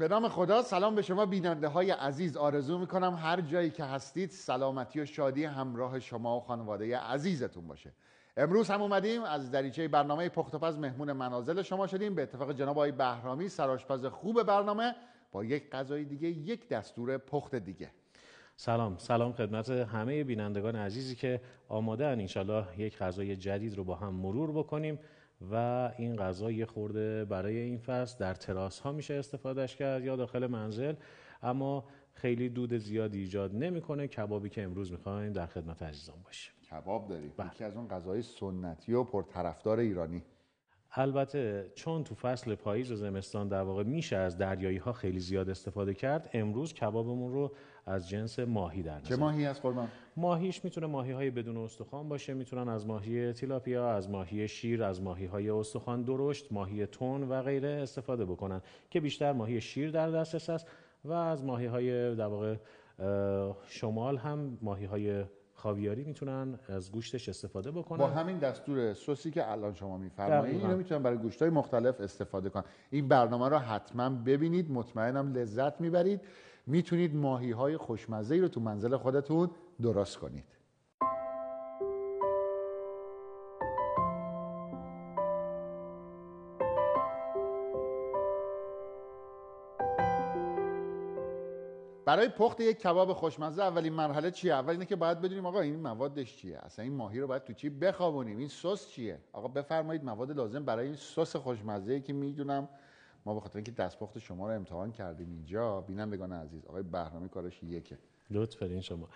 به نام خدا سلام به شما بیننده های عزیز آرزو می کنم هر جایی که هستید سلامتی و شادی همراه شما و خانواده عزیزتون باشه امروز هم اومدیم از دریچه برنامه پخت و پز مهمون منازل شما شدیم به اتفاق جناب آقای بهرامی سراشپز خوب برنامه با یک غذای دیگه یک دستور پخت دیگه سلام سلام خدمت همه بینندگان عزیزی که آماده ان انشالله یک غذای جدید رو با هم مرور بکنیم و این غذا یه خورده برای این فصل در تراس ها میشه استفادهش کرد یا داخل منزل اما خیلی دود زیادی ایجاد نمیکنه کبابی که امروز میخوایم در خدمت عزیزان باشه کباب داریم بله. یکی از اون غذای سنتی و پرطرفدار ایرانی البته چون تو فصل پاییز و زمستان در واقع میشه از دریایی ها خیلی زیاد استفاده کرد امروز کبابمون رو از جنس ماهی در نظر چه ماهی از قربان ماهیش میتونه ماهی های بدون استخوان باشه میتونن از ماهی تیلاپیا از ماهی شیر از ماهی های استخوان درشت ماهی تون و غیره استفاده بکنن که بیشتر ماهی شیر در دسترس است و از ماهی های در واقع شمال هم ماهی های خاویاری میتونن از گوشتش استفاده بکنن با همین دستور سوسی که الان شما میفرمایید اینو میتونن برای گوشت های مختلف استفاده کنن این برنامه رو حتما ببینید مطمئنم لذت میبرید میتونید ماهی های خوشمزه رو تو منزل خودتون درست کنید برای پخت یک کباب خوشمزه اولین مرحله چیه اول اینه که باید بدونیم آقا این موادش چیه اصلا این ماهی رو باید تو چی بخوابونیم این سس چیه آقا بفرمایید مواد لازم برای این سس خوشمزه که میدونم ما به خاطر اینکه دستپخت شما رو امتحان کردیم اینجا بینندگان عزیز آقای بهرامی کارش یکه لطف فرین شما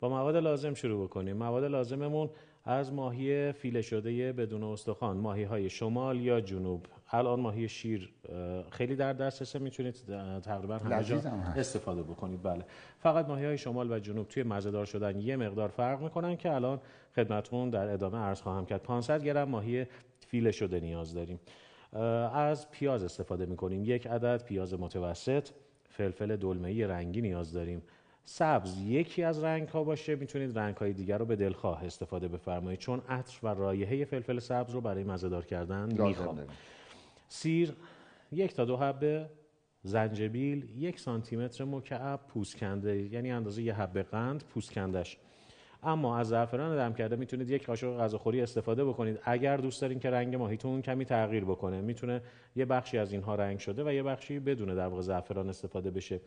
با مواد لازم شروع بکنیم مواد لازممون از ماهی فیله شده بدون استخوان ماهی های شمال یا جنوب الان ماهی شیر خیلی در دسترس میتونید تقریبا همه جا استفاده بکنید بله فقط ماهی های شمال و جنوب توی مزهدار شدن یه مقدار فرق میکنن که الان خدمتون در ادامه عرض خواهم کرد 500 گرم ماهی فیله شده نیاز داریم از پیاز استفاده میکنیم یک عدد پیاز متوسط فلفل دلمه‌ای رنگی نیاز داریم سبز یکی از رنگ ها باشه میتونید رنگ های دیگر رو به دلخواه استفاده بفرمایید چون عطر و رایحه فلفل سبز رو برای مزهدار کردن میخوام سیر یک تا دو حبه زنجبیل یک متر مکعب پوست کنده یعنی اندازه یه حبه قند پوست کندش اما از زعفران دم کرده میتونید یک قاشق غذاخوری استفاده بکنید اگر دوست دارین که رنگ ماهیتون کمی تغییر بکنه میتونه یه بخشی از اینها رنگ شده و یه بخشی بدون در زعفران استفاده بشه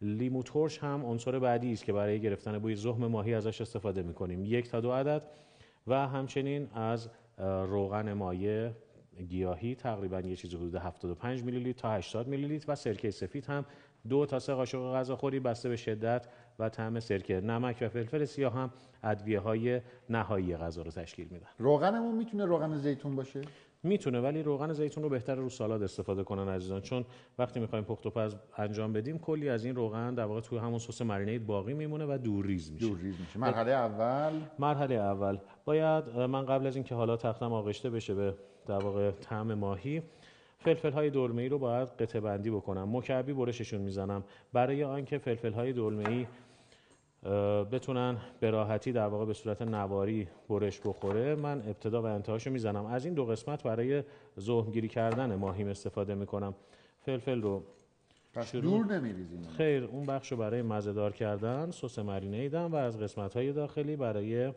لیمو ترش هم عنصر بعدی است که برای گرفتن بوی زخم ماهی ازش استفاده میکنیم یک تا دو عدد و همچنین از روغن مایه گیاهی تقریبا یه چیزی حدود 75 میلی لیتر تا 80 میلی لیتر و سرکه سفید هم دو تا سه قاشق غذاخوری بسته به شدت و طعم سرکه نمک و فلفل سیاه هم ادویه های نهایی غذا رو تشکیل میدن روغنمون میتونه روغن زیتون باشه میتونه ولی روغن زیتون رو بهتر رو سالاد استفاده کنن عزیزان چون وقتی میخوایم پخت و پز انجام بدیم کلی از این روغن در واقع توی همون سس مرینید باقی میمونه و دورریز میشه دورریز میشه مرحله اول مرحله اول باید من قبل از اینکه حالا تختم آغشته بشه به در واقع طعم ماهی فلفل های دلمه ای رو باید قطعه بندی بکنم مکعبی برششون میزنم برای آنکه فلفل های دلمه ای بتونن به راحتی در واقع به صورت نواری برش بخوره من ابتدا و انتهاشو میزنم از این دو قسمت برای زهمگیری کردن ماهیم استفاده میکنم فلفل رو پس دور نمیریزیم خیر اون بخش رو برای مزهدار کردن سس ایدم و از قسمت های داخلی برای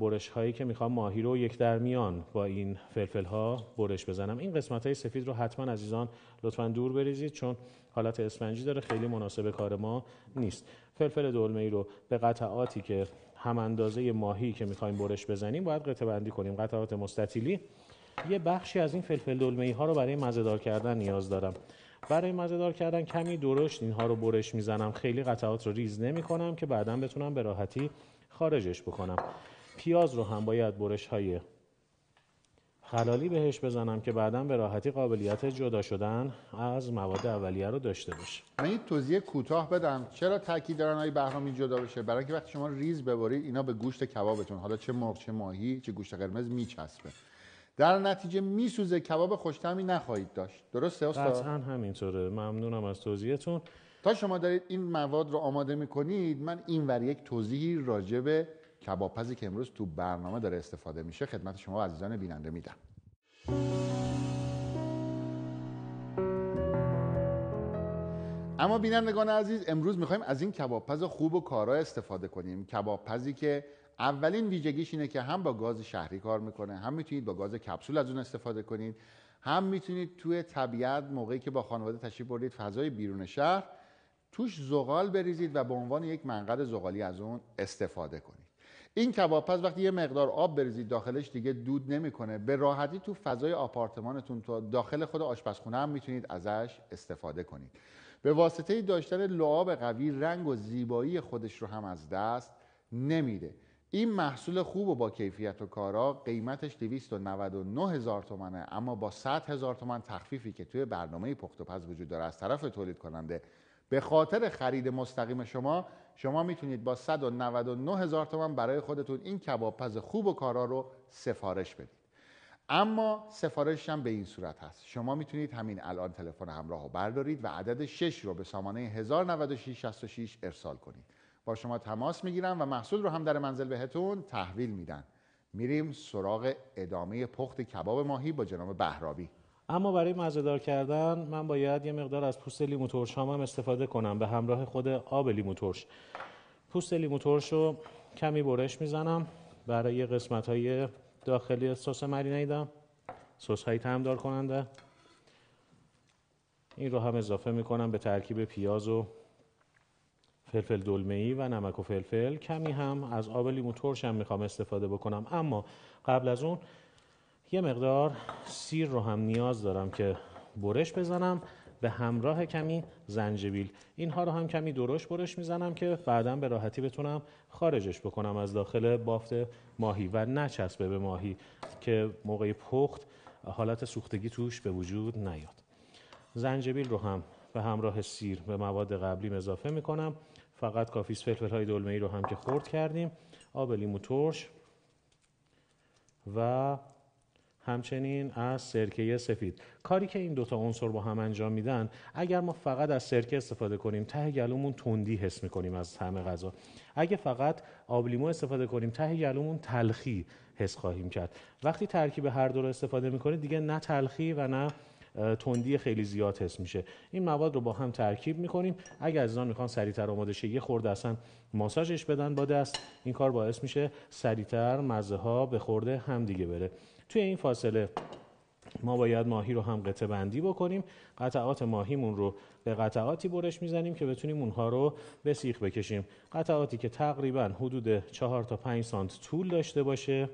برش هایی که میخوام ماهی رو یک در میان با این فلفل ها برش بزنم این قسمت های سفید رو حتما عزیزان لطفا دور بریزید چون حالت اسفنجی داره خیلی مناسب کار ما نیست فلفل دلمه ای رو به قطعاتی که هم اندازه ماهی که میخوایم برش بزنیم باید قطعه بندی کنیم قطعات مستطیلی یه بخشی از این فلفل دلمه ای ها رو برای مزهدار کردن نیاز دارم برای مزهدار کردن کمی درشت اینها رو برش میزنم خیلی قطعات رو ریز نمی کنم که بعدا بتونم به راحتی خارجش بکنم پیاز رو هم باید برش های خلالی بهش بزنم که بعدا به راحتی قابلیت جدا شدن از مواد اولیه رو داشته باشه من این توضیح کوتاه بدم چرا تاکید دارن های بهرامی جدا بشه برای اینکه وقتی شما ریز ببرید اینا به گوشت کبابتون حالا چه مرغ چه ماهی چه گوشت قرمز میچسبه در نتیجه میسوزه کباب خوشتمی نخواهید داشت درسته استاد قطعا همینطوره ممنونم از توضیحتون تا شما دارید این مواد رو آماده می‌کنید من این یک توضیحی راجع کبابپزی که امروز تو برنامه داره استفاده میشه خدمت شما عزیزان بیننده میدم اما بینندگان عزیز امروز میخوایم از این کبابپز خوب و کارا استفاده کنیم کبابپزی که اولین ویژگیش اینه که هم با گاز شهری کار میکنه هم میتونید با گاز کپسول از اون استفاده کنید هم میتونید توی طبیعت موقعی که با خانواده تشریف بردید فضای بیرون شهر توش زغال بریزید و به عنوان یک منقد زغالی از اون استفاده کنید این کباب پس وقتی یه مقدار آب بریزید داخلش دیگه دود نمیکنه به راحتی تو فضای آپارتمانتون تو داخل خود آشپزخونه هم میتونید ازش استفاده کنید به واسطه داشتن لعاب قوی رنگ و زیبایی خودش رو هم از دست نمیده این محصول خوب و با کیفیت و کارا قیمتش 299 هزار تومنه اما با 100 هزار تومن تخفیفی که توی برنامه پخت و پز وجود داره از طرف تولید کننده به خاطر خرید مستقیم شما شما میتونید با 199 هزار تومن برای خودتون این کباب پز خوب و کارا رو سفارش بدید اما سفارشش هم به این صورت هست شما میتونید همین الان تلفن همراه رو بردارید و عدد 6 رو به سامانه 1096 ارسال کنید با شما تماس میگیرن و محصول رو هم در منزل بهتون تحویل میدن میریم سراغ ادامه پخت کباب ماهی با جناب بهرابی اما برای مزهدار کردن من باید یه مقدار از پوست لیمو ترش هم, استفاده کنم به همراه خود آب لیمو ترش پوست لیمو ترش رو کمی برش میزنم برای قسمت های داخلی سس ایدم سس های تمدار کننده این رو هم اضافه میکنم به ترکیب پیاز و فلفل دلمه ای و نمک و فلفل کمی هم از آب لیمو ترش هم میخوام استفاده بکنم اما قبل از اون یه مقدار سیر رو هم نیاز دارم که برش بزنم به همراه کمی زنجبیل اینها رو هم کمی درش برش میزنم که بعدا به راحتی بتونم خارجش بکنم از داخل بافت ماهی و نچسبه به ماهی که موقع پخت حالت سوختگی توش به وجود نیاد زنجبیل رو هم به همراه سیر به مواد قبلی اضافه میکنم فقط کافی فلفل های دلمه ای رو هم که خرد کردیم آب لیمو ترش و همچنین از سرکه سفید کاری که این دوتا عنصر با هم انجام میدن اگر ما فقط از سرکه استفاده کنیم ته گلومون تندی حس میکنیم از همه غذا اگه فقط آب لیمو استفاده کنیم ته گلومون تلخی حس خواهیم کرد وقتی ترکیب هر دو رو استفاده میکنید دیگه نه تلخی و نه تندی خیلی زیاد حس میشه این مواد رو با هم ترکیب میکنیم اگر عزیزان میخوان سریعتر آماده شه یه خورده اصلا ماساژش بدن با دست این کار باعث میشه سریعتر مزه ها به خورده هم دیگه بره توی این فاصله ما باید ماهی رو هم قطع بندی بکنیم قطعات ماهیمون رو به قطعاتی برش میزنیم که بتونیم اونها رو به سیخ بکشیم قطعاتی که تقریبا حدود 4 تا 5 سانت طول داشته باشه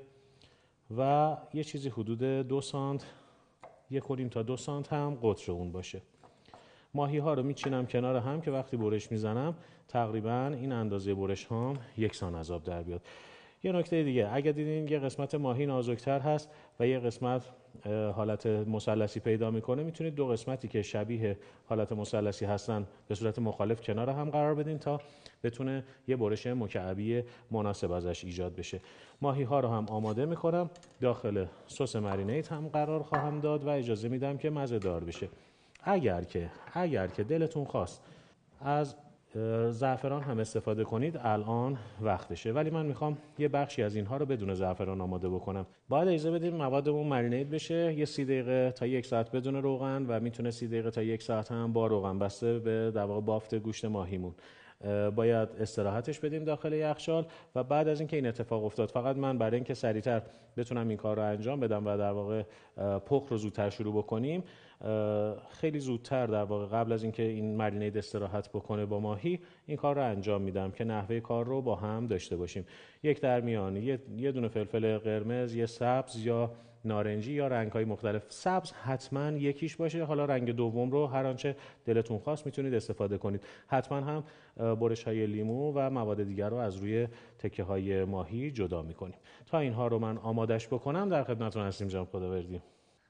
و یه چیزی حدود 2 سانت یک کنیم تا 2 سانت هم قطر اون باشه ماهی ها رو میچینم کنار هم که وقتی برش میزنم تقریبا این اندازه برش هم یک سان عذاب در بیاد یه نکته دیگه اگر دیدین یه قسمت ماهی نازکتر هست و یه قسمت حالت مثلثی پیدا میکنه میتونید دو قسمتی که شبیه حالت مثلثی هستن به صورت مخالف کنار هم قرار بدین تا بتونه یه برش مکعبی مناسب ازش ایجاد بشه ماهی ها رو هم آماده میکنم داخل سس مرینیت هم قرار خواهم داد و اجازه میدم که مزه دار بشه اگر که اگر که دلتون خواست از زعفران هم استفاده کنید الان وقتشه ولی من میخوام یه بخشی از اینها رو بدون زعفران آماده بکنم باید اجازه بدیم موادمون مرینید بشه یه سی دقیقه تا یک ساعت بدون روغن و میتونه سی دقیقه تا یک ساعت هم با روغن بسته به در بافت گوشت ماهیمون باید استراحتش بدیم داخل یخچال و بعد از اینکه این اتفاق افتاد فقط من برای اینکه سریعتر بتونم این کار رو انجام بدم و در واقع پخ رو زودتر شروع بکنیم خیلی زودتر در واقع قبل از اینکه این مرینید استراحت بکنه با ماهی این کار رو انجام میدم که نحوه کار رو با هم داشته باشیم یک در میان یه دونه فلفل قرمز یه سبز یا نارنجی یا رنگ های مختلف سبز حتما یکیش باشه حالا رنگ دوم رو هر آنچه دلتون خواست میتونید استفاده کنید حتما هم برش های لیمو و مواد دیگر رو از روی تکه های ماهی جدا میکنیم تا اینها رو من آمادش بکنم در خدمتتون هستیم جناب خداوردی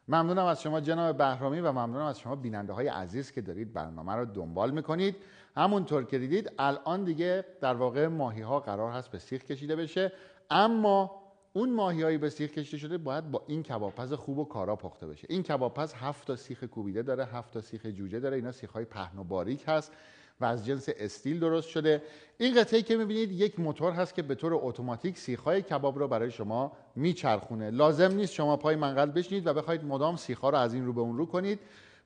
ممنونم از شما جناب بهرامی و ممنونم از شما بیننده های عزیز که دارید برنامه رو دنبال میکنید همونطور که دیدید الان دیگه در واقع ماهی ها قرار هست به سیخ کشیده بشه اما اون هایی به سیخ کشیده شده باید با این کبابپز خوب و کارا پخته بشه این کبابپز هفت تا سیخ کوبیده داره هفت تا سیخ جوجه داره اینا سیخ های پهن و باریک هست و از جنس استیل درست شده این قطعه که میبینید یک موتور هست که به طور اتوماتیک های کباب رو برای شما میچرخونه لازم نیست شما پای منقل بشینید و بخواید مدام ها رو از این رو به اون رو کنید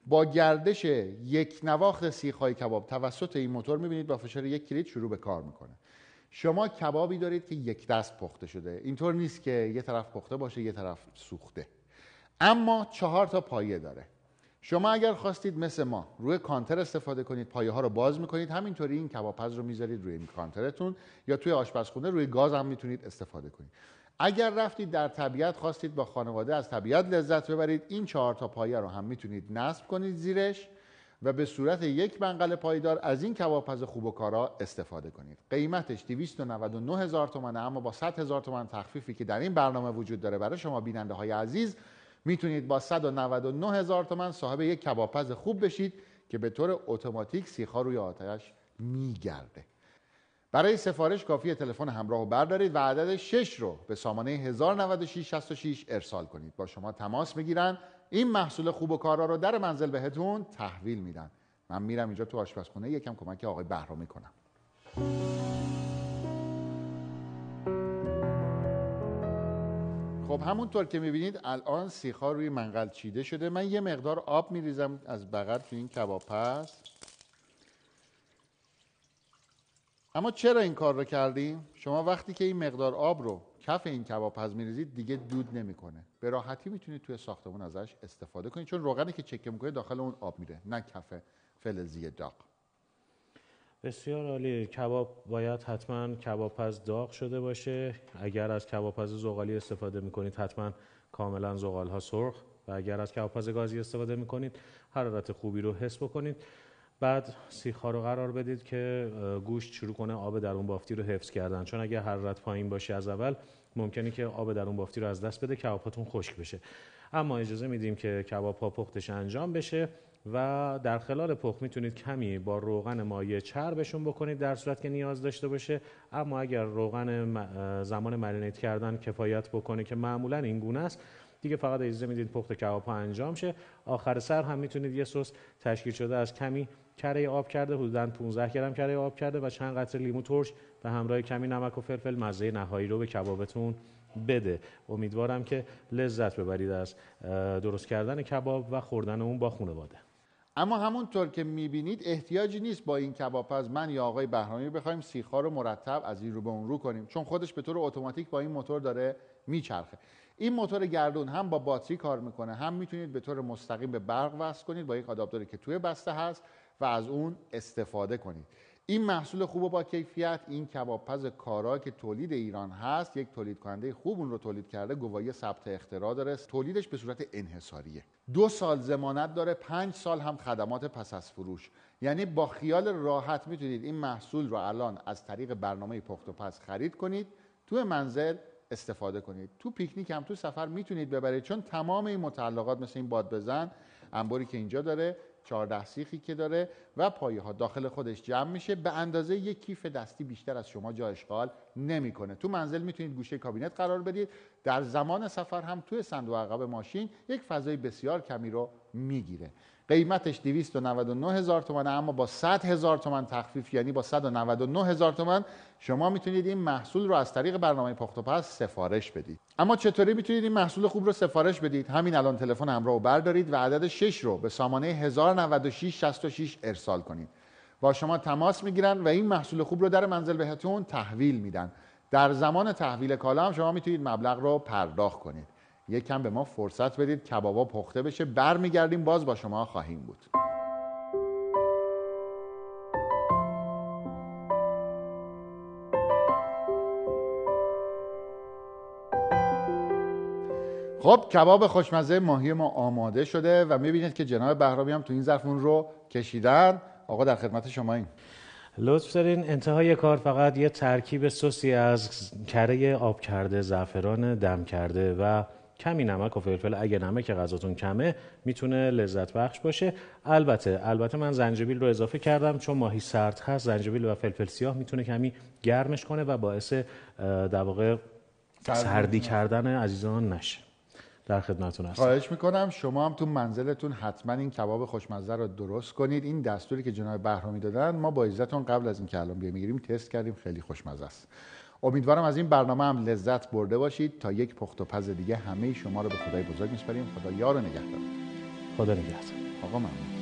با گردش یک نواخت های کباب توسط این موتور میبینید با فشار یک کلید شروع به کار میکنه شما کبابی دارید که یک دست پخته شده اینطور نیست که یه طرف پخته باشه یه طرف سوخته اما چهار تا پایه داره شما اگر خواستید مثل ما روی کانتر استفاده کنید پایه ها رو باز میکنید همینطوری این پز رو میذارید روی کانترتون یا توی آشپزخونه روی گاز هم میتونید استفاده کنید اگر رفتید در طبیعت خواستید با خانواده از طبیعت لذت ببرید این چهار تا پایه رو هم میتونید نصب کنید زیرش و به صورت یک بنقل پایدار از این کبابپز خوب و کارا استفاده کنید قیمتش 299 هزار تومنه اما با 100 هزار تومن تخفیفی که در این برنامه وجود داره برای شما بیننده های عزیز میتونید با 199 هزار تومن صاحب یک کبابپز خوب بشید که به طور اتوماتیک سیخها روی آتش میگرده برای سفارش کافی تلفن همراه رو بردارید و عدد 6 رو به سامانه 1096 ارسال کنید با شما تماس میگیرند این محصول خوب و کارا رو در منزل بهتون تحویل میدن من میرم اینجا تو آشپزخونه یکم کمک آقای بهرامی میکنم خب همونطور که میبینید الان سیخا روی منقل چیده شده من یه مقدار آب میریزم از بغل تو این کباب پس اما چرا این کار رو کردیم؟ شما وقتی که این مقدار آب رو کف این کباب پز میریزید دیگه دود نمیکنه به راحتی میتونید توی ساختمون ازش استفاده کنید چون روغنی که چکه میکنه داخل اون آب میره نه کف فلزی داغ بسیار عالی کباب باید حتما کبابپز داغ شده باشه اگر از کبابپز زغالی استفاده میکنید حتما کاملا زغال ها سرخ و اگر از کبابپز گازی استفاده میکنید حرارت خوبی رو حس بکنید بعد سیخها رو قرار بدید که گوشت شروع کنه آب درون بافتی رو حفظ کردن چون اگه حرارت پایین باشه از اول ممکنه که آب درون بافتی رو از دست بده کبابتون خشک بشه اما اجازه میدیم که کباب پختش انجام بشه و در خلال پخت میتونید کمی با روغن مایع چربشون بکنید در صورت که نیاز داشته باشه اما اگر روغن زمان مرینیت کردن کفایت بکنه که معمولا این گونه است دیگه فقط اجازه میدید پخت کباب انجام شه آخر سر هم میتونید یه سس تشکیل شده از کمی کره آب کرده حدودا 15 گرم کره آب کرده و چند قطره لیمو ترش به همراه کمی نمک و فلفل مزه نهایی رو به کبابتون بده امیدوارم که لذت ببرید از درست کردن کباب و خوردن اون با خانواده اما همونطور که میبینید احتیاجی نیست با این کباب از من یا آقای بهرامی بخوایم سیخا رو مرتب از این رو به اون رو کنیم چون خودش به طور اتوماتیک با این موتور داره میچرخه این موتور گردون هم با باتری کار میکنه هم میتونید به طور مستقیم به برق وصل کنید با یک آداپتوری که توی بسته هست از اون استفاده کنید این محصول خوب و با کیفیت این کبابپز کارا که تولید ایران هست یک تولید کننده خوب اون رو تولید کرده گواهی ثبت اختراع داره تولیدش به صورت انحصاریه دو سال زمانت داره پنج سال هم خدمات پس از فروش یعنی با خیال راحت میتونید این محصول رو الان از طریق برنامه پخت و پس خرید کنید تو منزل استفاده کنید تو پیکنیک هم تو سفر میتونید ببرید چون تمام این متعلقات مثل این باد بزن انباری که اینجا داره چارده سیخی که داره و پایه ها داخل خودش جمع میشه به اندازه یک کیف دستی بیشتر از شما جا اشغال نمیکنه تو منزل میتونید گوشه کابینت قرار بدید در زمان سفر هم توی صندوق عقب ماشین یک فضای بسیار کمی رو میگیره قیمتش 299 هزار تومنه اما با 100 هزار تومن تخفیف یعنی با 199 هزار تومن شما میتونید این محصول رو از طریق برنامه پخت و سفارش بدید اما چطوری میتونید این محصول خوب رو سفارش بدید همین الان تلفن همراه بردارید و عدد 6 رو به سامانه 1096 ارسال کنید با شما تماس میگیرن و این محصول خوب رو در منزل بهتون تحویل میدن در زمان تحویل کالا هم شما میتونید مبلغ رو پرداخت کنید کم به ما فرصت بدید کبابا پخته بشه برمیگردیم باز با شما خواهیم بود خب کباب خوشمزه ماهی ما آماده شده و میبینید که جناب بهرامی هم تو این ظرفون رو کشیدن آقا در خدمت شما این لطف دارین انتهای کار فقط یه ترکیب سوسی از کره آب کرده زعفران دم کرده و کمی نمک و فلفل اگه نمک غذاتون کمه میتونه لذت بخش باشه البته البته من زنجبیل رو اضافه کردم چون ماهی سرد هست زنجبیل و فلفل سیاه میتونه کمی گرمش کنه و باعث در واقع سردی کردن عزیزان نشه در خدمتون هستم خواهش میکنم شما هم تو منزلتون حتما این کباب خوشمزه رو درست کنید این دستوری که جناب بهرامی دادن ما با عزتون قبل از اینکه الان بیام میگیریم تست کردیم خیلی خوشمزه است امیدوارم از این برنامه هم لذت برده باشید تا یک پخت و پز دیگه همه شما رو به خدای بزرگ میسپریم خدا یار و نگهدار خدا نگهدار آقا ممنون